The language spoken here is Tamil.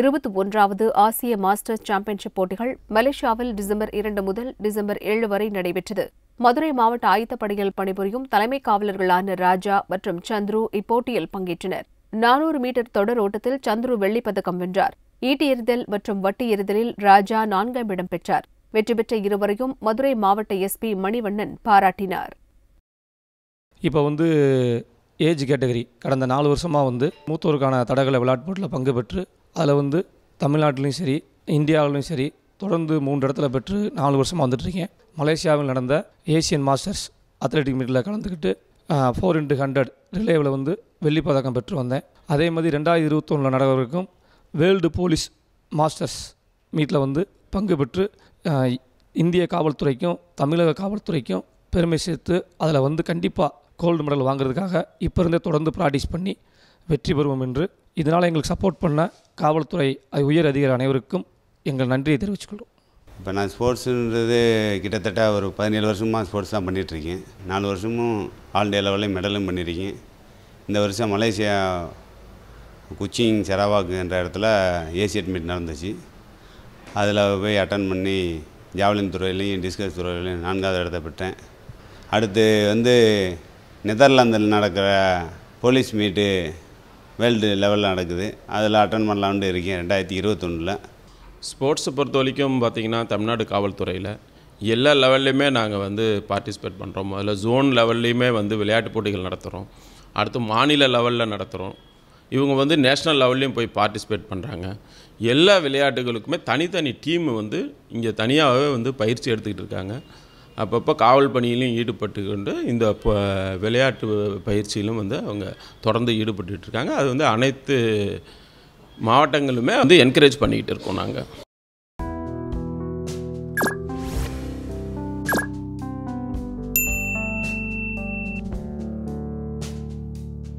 இருபத்தி ஒன்றாவது ஆசிய மாஸ்டர்ஸ் சாம்பியன்ஷிப் போட்டிகள் மலேசியாவில் டிசம்பர் இரண்டு முதல் டிசம்பர் ஏழு வரை நடைபெற்றது மதுரை மாவட்ட ஆயத்தப்படையில் பணிபுரியும் தலைமை காவலர்களான ராஜா மற்றும் சந்துரு இப்போட்டியில் பங்கேற்றனர் நானூறு மீட்டர் தொடர் ஓட்டத்தில் சந்துரு வெள்ளிப்பதக்கம் வென்றார் ஈட்டி எறிதல் மற்றும் வட்டி எறிதலில் ராஜா நான்காம் இடம் பெற்றார் வெற்றி பெற்ற இருவரையும் மதுரை மாவட்ட எஸ்பி மணிவண்ணன் பாராட்டினார் இப்போ வந்து ஏஜ் கேட்டகரி கடந்த நாலு வருஷமாக வந்து மூத்தோருக்கான தடகள விளையாட்டு பங்கு பெற்று அதில் வந்து தமிழ்நாட்டிலையும் சரி இந்தியாவிலையும் சரி தொடர்ந்து மூன்று இடத்துல பெற்று நாலு வருஷமாக வந்துட்டுருக்கேன் மலேசியாவில் நடந்த ஏசியன் மாஸ்டர்ஸ் அத்லெட்டிக் மீட்டில் கலந்துக்கிட்டு ஃபோர் இன்ட்டு ஹண்ட்ரட் ரிலேவில் வந்து வெள்ளி பதக்கம் பெற்று வந்தேன் அதே மாதிரி ரெண்டாயிரத்தி இருபத்தொன்னில் நடக்கிறதுக்கும் வேர்ல்டு போலீஸ் மாஸ்டர்ஸ் மீட்டில் வந்து பங்கு பெற்று இந்திய காவல்துறைக்கும் தமிழக காவல்துறைக்கும் பெருமை சேர்த்து அதில் வந்து கண்டிப்பாக கோல்டு மெடல் வாங்குறதுக்காக இப்போ இருந்தே தொடர்ந்து ப்ராக்டிஸ் பண்ணி வெற்றி பெறுவோம் என்று இதனால் எங்களுக்கு சப்போர்ட் பண்ண காவல்துறை உயர் அதிகாரி அனைவருக்கும் எங்கள் நன்றியை தெரிவிச்சுக்கொள்கிறோம் இப்போ நான் ஸ்போர்ட்ஸுன்றது கிட்டத்தட்ட ஒரு பதினேழு வருஷமாக ஸ்போர்ட்ஸ் தான் பண்ணிகிட்ருக்கேன் நாலு வருஷமும் ஆல் இண்டியா லெவலில் மெடலும் பண்ணியிருக்கேன் இந்த வருஷம் மலேசியா குச்சிங் செராவாக் என்ற இடத்துல ஏசியட் மீட் நடந்துச்சு அதில் போய் அட்டன் பண்ணி ஜாவலின் துறையிலையும் டிஸ்கஸ் துறையிலையும் நான்காவது இடத்த பெற்றேன் அடுத்து வந்து நெதர்லாந்தில் நடக்கிற போலீஸ் மீட்டு வேர்ல்டு லெவலில் நடக்குது அதில் அட்டன் பண்ணலான்ட்டு இருக்கேன் ரெண்டாயிரத்தி இருபத்தொன்னில் ஸ்போர்ட்ஸை பொறுத்த வரைக்கும் பார்த்திங்கன்னா தமிழ்நாடு காவல்துறையில் எல்லா லெவல்லையுமே நாங்கள் வந்து பார்ட்டிசிபேட் பண்ணுறோம் அதில் ஜோன் லெவல்லையுமே வந்து விளையாட்டு போட்டிகள் நடத்துகிறோம் அடுத்து மாநில லெவலில் நடத்துகிறோம் இவங்க வந்து நேஷ்னல் லெவல்லையும் போய் பார்ட்டிசிபேட் பண்ணுறாங்க எல்லா விளையாட்டுகளுக்குமே தனித்தனி டீம் வந்து இங்கே தனியாகவே வந்து பயிற்சி எடுத்துக்கிட்டு இருக்காங்க அப்பப்போ காவல் பணியிலையும் ஈடுபட்டு கொண்டு இந்த விளையாட்டு பயிற்சியிலும் வந்து அவங்க தொடர்ந்து இருக்காங்க அது வந்து அனைத்து மாவட்டங்களுமே வந்து என்கரேஜ் பண்ணிக்கிட்டு இருக்கோம் நாங்கள்